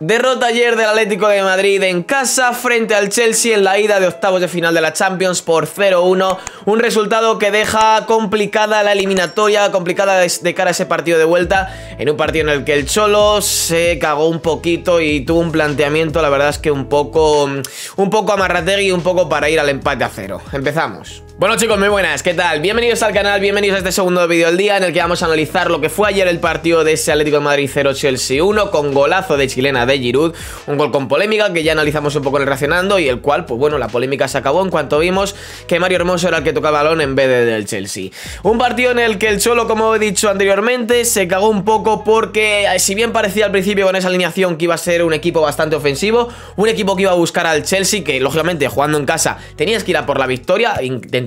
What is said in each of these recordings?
Derrota ayer del Atlético de Madrid en casa frente al Chelsea en la ida de octavos de final de la Champions por 0-1. Un resultado que deja complicada la eliminatoria, complicada de cara a ese partido de vuelta. En un partido en el que el Cholo se cagó un poquito y tuvo un planteamiento, la verdad es que un poco, mm, un poco amarrategui, un poco para ir al empate a cero. Empezamos. Bueno chicos, muy buenas, ¿qué tal? Bienvenidos al canal, bienvenidos a este segundo vídeo del día en el que vamos a analizar lo que fue ayer el partido de ese Atlético de Madrid 0 Chelsea 1 con golazo de chilena de Giroud, un gol con polémica que ya analizamos un poco en el reaccionando y el cual, pues bueno, la polémica se acabó en cuanto vimos que Mario Hermoso era el que tocaba balón en vez del Chelsea. Un partido en el que el Cholo, como he dicho anteriormente, se cagó un poco porque eh, si bien parecía al principio con esa alineación que iba a ser un equipo bastante ofensivo, un equipo que iba a buscar al Chelsea, que lógicamente jugando en casa tenías que ir a por la victoria,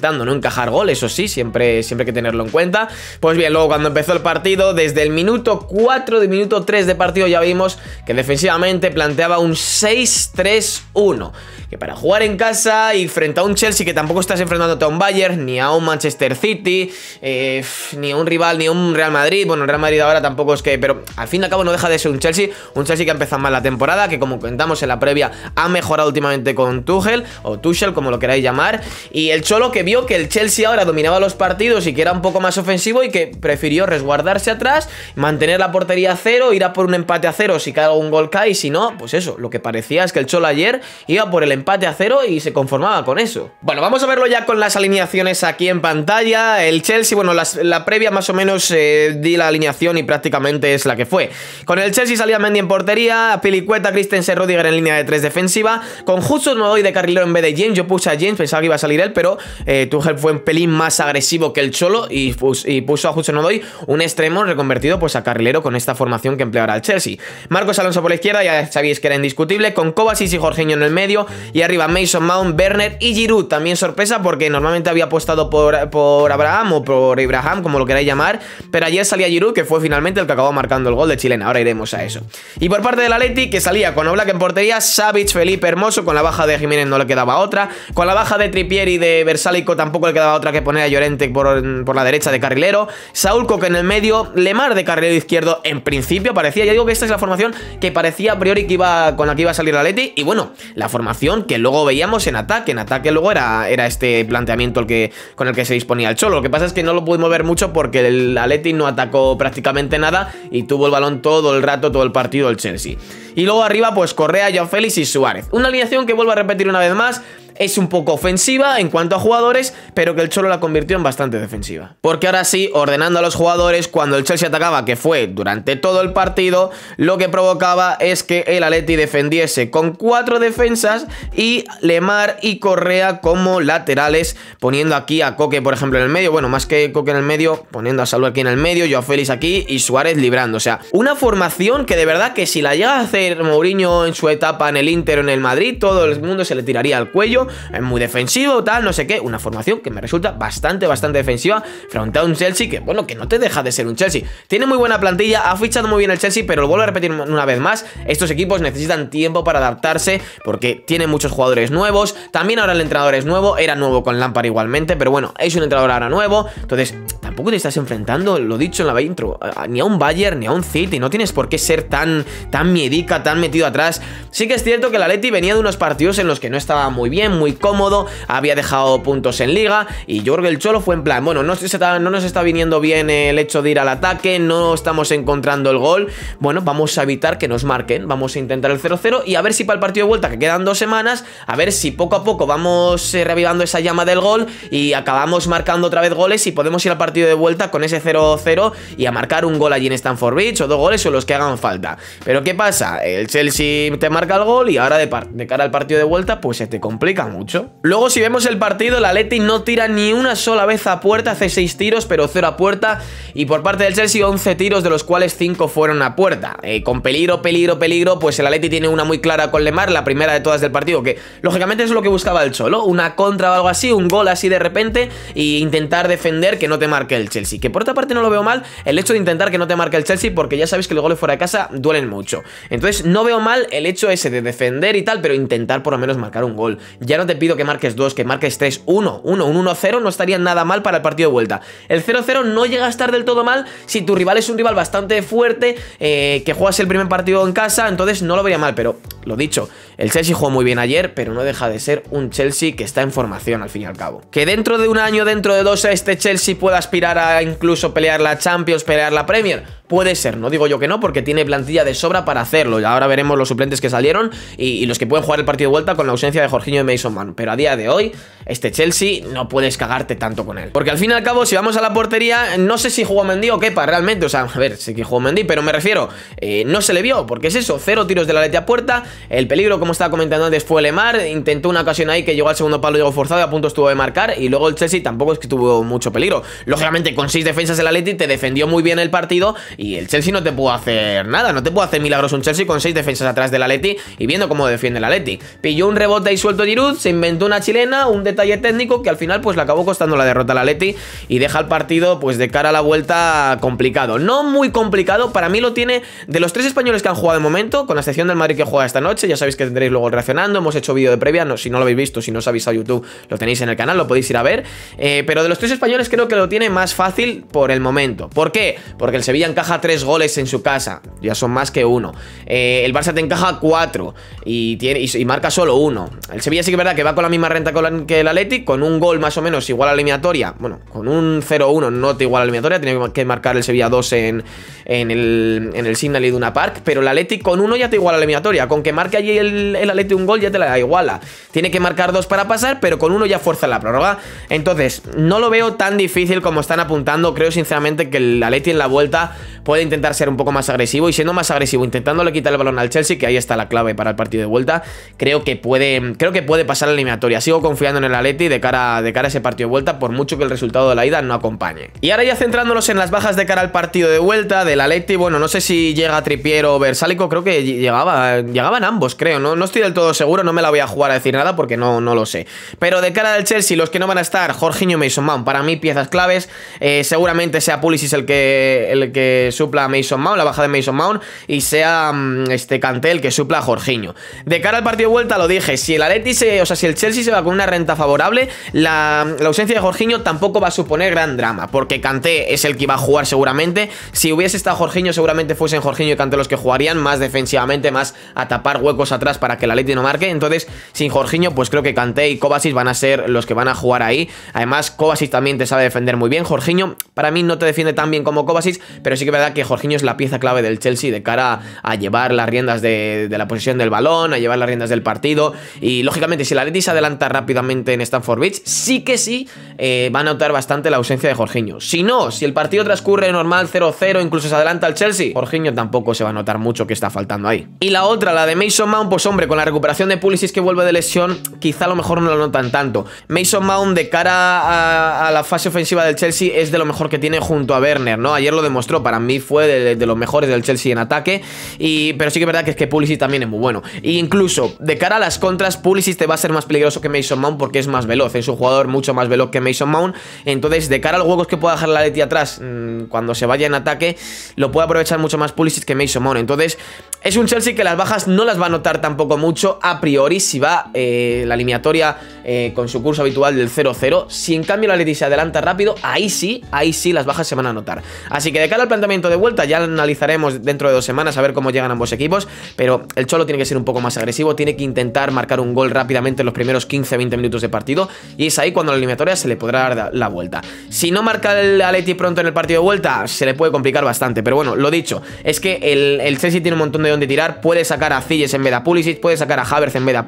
no encajar gol, eso sí, siempre, siempre hay que tenerlo en cuenta. Pues bien, luego cuando empezó el partido, desde el minuto 4 de minuto 3 de partido ya vimos que defensivamente planteaba un 6-3-1. Que para jugar en casa y frente a un Chelsea que tampoco estás enfrentándote a un Bayern, ni a un Manchester City, eh, ni a un rival, ni a un Real Madrid. Bueno, el Real Madrid ahora tampoco es que... Pero al fin y al cabo no deja de ser un Chelsea. Un Chelsea que ha empezado mal la temporada, que como comentamos en la previa ha mejorado últimamente con Tuchel, o Tuchel, como lo queráis llamar. Y el Cholo que vio que el Chelsea ahora dominaba los partidos y que era un poco más ofensivo y que prefirió resguardarse atrás, mantener la portería a cero, ir a por un empate a cero si cae algún gol cae y si no, pues eso, lo que parecía es que el Cholo ayer iba por el empate a cero y se conformaba con eso. Bueno, vamos a verlo ya con las alineaciones aquí en pantalla. El Chelsea, bueno, la previa más o menos eh, di la alineación y prácticamente es la que fue. Con el Chelsea salía Mendy en portería, Pilicueta, Christensen, Rodiger en línea de tres defensiva, con me doy de carrilero en vez de James, yo puse a James, pensaba que iba a salir él, pero... Eh, eh, Tuchel fue un pelín más agresivo que el Cholo y, puso a no doy un extremo reconvertido pues a carrilero con esta formación que empleará el Chelsea. Marcos Alonso por la izquierda, ya sabéis que era indiscutible, con Kovacic y Jorginho en el medio y arriba Mason Mount, Werner y Giroud. También sorpresa porque normalmente había apostado por, Abraham o por Ibrahim, como lo queráis llamar, pero ayer salía Giroud que fue finalmente el que acabó marcando el gol de Chilena. Ahora iremos a eso. Y por parte de la Atleti que salía con Oblak en portería, Savic, Felipe Hermoso, con la baja de Jiménez no le quedaba otra, con la baja de y de Versalic tampoco le quedaba otra que poner a Llorente por, la derecha de carrilero. Saúl Coque en el medio, Lemar de carrilero izquierdo en principio parecía. Ya digo que esta es la formación que parecía a priori que iba, con la que iba a salir la Leti. Y bueno, la formación que luego veíamos en ataque. En ataque luego era, era este planteamiento el que, con el que se disponía el Cholo. Lo que pasa es que no lo pudimos ver mucho porque el Atleti no atacó prácticamente nada y tuvo el balón todo el rato, todo el partido el Chelsea. Y luego arriba pues Correa, Joao Félix y Suárez. Una alineación que vuelvo a repetir una vez más es un poco ofensiva en cuanto a jugadores, pero que el Cholo la convirtió en bastante defensiva. Porque ahora sí, ordenando a los jugadores, cuando el Chelsea atacaba, que fue durante todo el partido, lo que provocaba es que el Aleti defendiese con cuatro defensas y Lemar y Correa como laterales, poniendo aquí a Coque, por ejemplo, en el medio, bueno, más que Coque en el medio, poniendo a Salud aquí en el medio, a Félix aquí y Suárez librando. O sea, una formación que de verdad que si la llega a hacer Mourinho en su etapa en el Inter o en el Madrid, todo el mundo se le tiraría al cuello es muy defensivo, tal, no sé qué. Una formación que me resulta bastante, bastante defensiva frente a un Chelsea que, bueno, que no te deja de ser un Chelsea. Tiene muy buena plantilla, ha fichado muy bien el Chelsea, pero lo vuelvo a repetir una vez más, estos equipos necesitan tiempo para adaptarse porque tiene muchos jugadores nuevos, también ahora el entrenador es nuevo, era nuevo con Lampard igualmente, pero bueno, es un entrenador ahora nuevo, entonces tampoco te estás enfrentando, lo dicho en la intro, ni a un Bayern ni a un City. No tienes por qué ser tan, tan miedica, tan metido atrás. Sí que es cierto que la Leti venía de unos partidos en los que no estaba muy bien, muy cómodo, había dejado puntos en liga y Jorge el Cholo fue en plan, bueno, no, no nos está viniendo bien el hecho de ir al ataque, no estamos encontrando el gol. Bueno, vamos a evitar que nos marquen, vamos a intentar el 0-0 y a ver si para el partido de vuelta, que quedan dos semanas, a ver si poco a poco vamos eh, reavivando esa llama del gol y acabamos marcando otra vez goles y podemos ir al partido de vuelta con ese 0-0 y a marcar un gol allí en Stanford Bridge o dos goles o los que hagan falta. Pero ¿qué pasa? El Chelsea te marca el gol y ahora de, cara al partido de vuelta pues se te complica mucho. Luego si vemos el partido, la Leti no tira ni una sola vez a puerta, hace 6 tiros pero 0 a puerta y por parte del Chelsea 11 tiros de los cuales 5 fueron a puerta. Eh, con peligro, peligro, peligro, pues el Atleti tiene una muy clara con Lemar, la primera de todas del partido, que lógicamente es lo que buscaba el Cholo, una contra o algo así, un gol así de repente e intentar defender que no te marque el Chelsea. Que por otra parte no lo veo mal el hecho de intentar que no te marque el Chelsea porque ya sabes que los goles fuera de casa duelen mucho. Entonces no veo mal el hecho ese de defender y tal, pero intentar por lo menos marcar un gol. Ya no te pido que marques dos, que marques 3, 1 1, un 1-0 no estaría nada mal para el partido de vuelta. El 0-0 no llega a estar del todo mal si tu rival es un rival bastante fuerte, eh, que juegas el primer partido en casa, entonces no lo vería mal, pero lo dicho, el Chelsea jugó muy bien ayer, pero no deja de ser un Chelsea que está en formación al fin y al cabo. Que dentro de un año, dentro de dos, este Chelsea pueda aspirar a incluso pelear la Champions, pelear la Premier. Puede ser, no digo yo que no, porque tiene plantilla de sobra para hacerlo. Y ahora veremos los suplentes que salieron y, los que pueden jugar el partido de vuelta con la ausencia de Jorginho y Mason Man. Pero a día de hoy, este Chelsea no puedes cagarte tanto con él. Porque al fin y al cabo, si vamos a la portería, no sé si jugó Mendy o Kepa realmente. O sea, a ver, sí que jugó Mendy, pero me refiero, eh, no se le vio, porque es eso, cero tiros de la letra a puerta, el peligro como como estaba comentando antes, fue Lemar. Intentó una ocasión ahí que llegó al segundo palo, llegó forzado y a punto estuvo de marcar. Y luego el Chelsea tampoco es que tuvo mucho peligro. Lógicamente, con seis defensas el Atleti te defendió muy bien el partido. Y el Chelsea no te pudo hacer nada. No te pudo hacer milagros un Chelsea con seis defensas atrás del Atleti y viendo cómo defiende el Atleti. Pilló un rebote y suelto Giroud. Se inventó una chilena, un detalle técnico que al final pues le acabó costando la derrota al Atleti. Y deja el partido pues de cara a la vuelta complicado. No muy complicado. Para mí lo tiene de los tres españoles que han jugado de momento, con la excepción del Madrid que juega esta noche. Ya sabéis que tendréis luego reaccionando. Hemos hecho vídeo de previa, no, si no lo habéis visto, si no os habéis a YouTube, lo tenéis en el canal, lo podéis ir a ver. Eh, pero de los tres españoles creo que lo tiene más fácil por el momento. ¿Por qué? Porque el Sevilla encaja tres goles en su casa, ya son más que uno. Eh, el Barça te encaja cuatro y, y, marca solo uno. El Sevilla sí que es verdad que va con la misma renta que el Athletic, con un gol más o menos igual a la eliminatoria. Bueno, con un 0-1 no te igual a la eliminatoria, tiene que marcar el Sevilla 2 en, el, en el Signal Iduna Park, pero el Athletic con uno ya te igual a la eliminatoria. Con que marque allí el el, Aleti un gol ya te la da iguala. Tiene que marcar dos para pasar, pero con uno ya fuerza la prórroga. Entonces, no lo veo tan difícil como están apuntando. Creo sinceramente que el Atleti en la vuelta puede intentar ser un poco más agresivo y siendo más agresivo, le quitar el balón al Chelsea, que ahí está la clave para el partido de vuelta, creo que puede, creo que puede pasar la eliminatoria. Sigo confiando en el Atleti de cara, de cara a ese partido de vuelta, por mucho que el resultado de la ida no acompañe. Y ahora ya centrándonos en las bajas de cara al partido de vuelta del Atleti, bueno, no sé si llega Tripiero o Versálico, creo que llegaba, llegaban ambos, creo, ¿no? no, estoy del todo seguro, no me la voy a jugar a decir nada porque no, no lo sé. Pero de cara al Chelsea, los que no van a estar, Jorginho Mason Mount, para mí piezas claves. Eh, seguramente sea Pulisic el que, el que supla a Mason Mount, la baja de Mason Mount, y sea mm, este Canté el que supla a Jorginho. De cara al partido de vuelta, lo dije, si el Atleti o sea, si el Chelsea se va con una renta favorable, la, la ausencia de Jorginho tampoco va a suponer gran drama, porque Canté es el que va a jugar seguramente. Si hubiese estado Jorginho, seguramente fuesen Jorginho y Canté los que jugarían más defensivamente, más a tapar huecos atrás para que la Atleti no marque. Entonces, sin Jorginho, pues creo que Kanté y Kovacic van a ser los que van a jugar ahí. Además, Kovacic también te sabe defender muy bien. Jorginho, para mí, no te defiende tan bien como Kovacic, pero sí que es verdad que Jorginho es la pieza clave del Chelsea de cara a llevar las riendas de, la posición del balón, a llevar las riendas del partido. Y lógicamente, si la Atleti se adelanta rápidamente en Stanford Beach, sí que sí eh, va a notar bastante la ausencia de Jorginho. Si no, si el partido transcurre normal 0-0, incluso se adelanta el Chelsea, Jorginho tampoco se va a notar mucho que está faltando ahí. Y la otra, la de Mason Mount, pues hombre, con la recuperación de Pulisic que vuelve de lesión, quizá a lo mejor no lo notan tanto. Mason Mount de cara a, la fase ofensiva del Chelsea es de lo mejor que tiene junto a Werner, ¿no? Ayer lo demostró, para mí fue de, los mejores del Chelsea en ataque, y, pero sí que es verdad que es que Pulisic también es muy bueno. E incluso, de cara a las contras, Pulisic te va a ser más peligroso que Mason Mount porque es más veloz, es un jugador mucho más veloz que Mason Mount, entonces de cara a los huecos que pueda dejar la Leti atrás mm, cuando se vaya en ataque, lo puede aprovechar mucho más Pulisic que Mason Mount, entonces es un Chelsea que las bajas no las va a notar tampoco mucho a priori si va eh, la eliminatoria eh, con su curso habitual del 0-0. Si en cambio la Leti se adelanta rápido, ahí sí, ahí sí las bajas se van a notar. Así que de cara al planteamiento de vuelta ya analizaremos dentro de dos semanas a ver cómo llegan ambos equipos, pero el Cholo tiene que ser un poco más agresivo, tiene que intentar marcar un gol rápidamente en los primeros 15-20 minutos de partido y es ahí cuando la eliminatoria se le podrá dar la vuelta. Si no marca el Atleti pronto en el partido de vuelta, se le puede complicar bastante, pero bueno, lo dicho, es que el Chelsea tiene un montón de de dónde tirar. Puede sacar a Cilles en vez de a Pulisic, puede sacar a Havertz en vez de a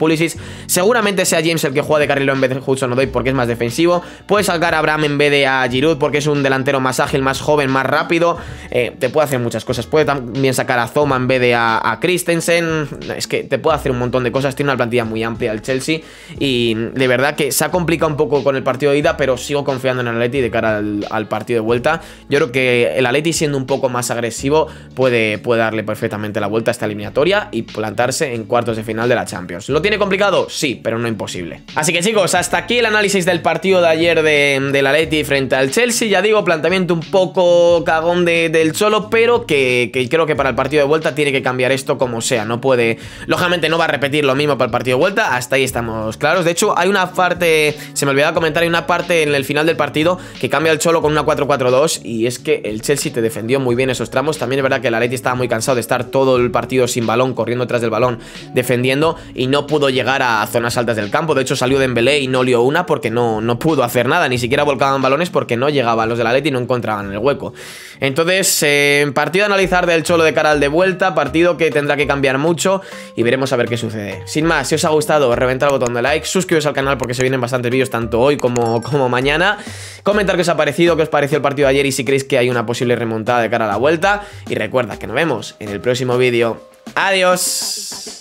Seguramente sea James el que juega de carrilero en vez de Hudson Odoi porque es más defensivo. Puede sacar a Abraham en vez de a Giroud porque es un delantero más ágil, más joven, más rápido. Eh, te puede hacer muchas cosas. Puede también sacar a Zoma en vez de a, Christensen. Es que te puede hacer un montón de cosas. Tiene una plantilla muy amplia el Chelsea y de verdad que se ha complicado un poco con el partido de ida, pero sigo confiando en el Atleti de cara al, partido de vuelta. Yo creo que el Atleti siendo un poco más agresivo puede, puede darle perfectamente la vuelta esta eliminatoria y plantarse en cuartos de final de la Champions. ¿Lo tiene complicado? Sí, pero no imposible. Así que chicos, hasta aquí el análisis del partido de ayer de, la Leti frente al Chelsea. Ya digo, planteamiento un poco cagón del Cholo, pero que, que, creo que para el partido de vuelta tiene que cambiar esto como sea. No puede... Lógicamente no va a repetir lo mismo para el partido de vuelta, hasta ahí estamos claros. De hecho, hay una parte... Se me olvidaba comentar, hay una parte en el final del partido que cambia el Cholo con una 4-4-2 y es que el Chelsea te defendió muy bien esos tramos. También es verdad que la Leti estaba muy cansado de estar todo el partido partido sin balón, corriendo atrás del balón, defendiendo y no pudo llegar a zonas altas del campo. De hecho, salió Dembélé y no lió una porque no, no pudo hacer nada, ni siquiera volcaban balones porque no llegaban los de la LED y no encontraban el hueco. Entonces, eh, partido a analizar del Cholo de cara al de vuelta, partido que tendrá que cambiar mucho y veremos a ver qué sucede. Sin más, si os ha gustado, reventad el botón de like, suscribiros al canal porque se vienen bastantes vídeos tanto hoy como, como mañana. Comentar qué os ha parecido, qué os pareció el partido de ayer y si creéis que hay una posible remontada de cara a la vuelta. Y recuerda que nos vemos en el próximo vídeo. Adiós.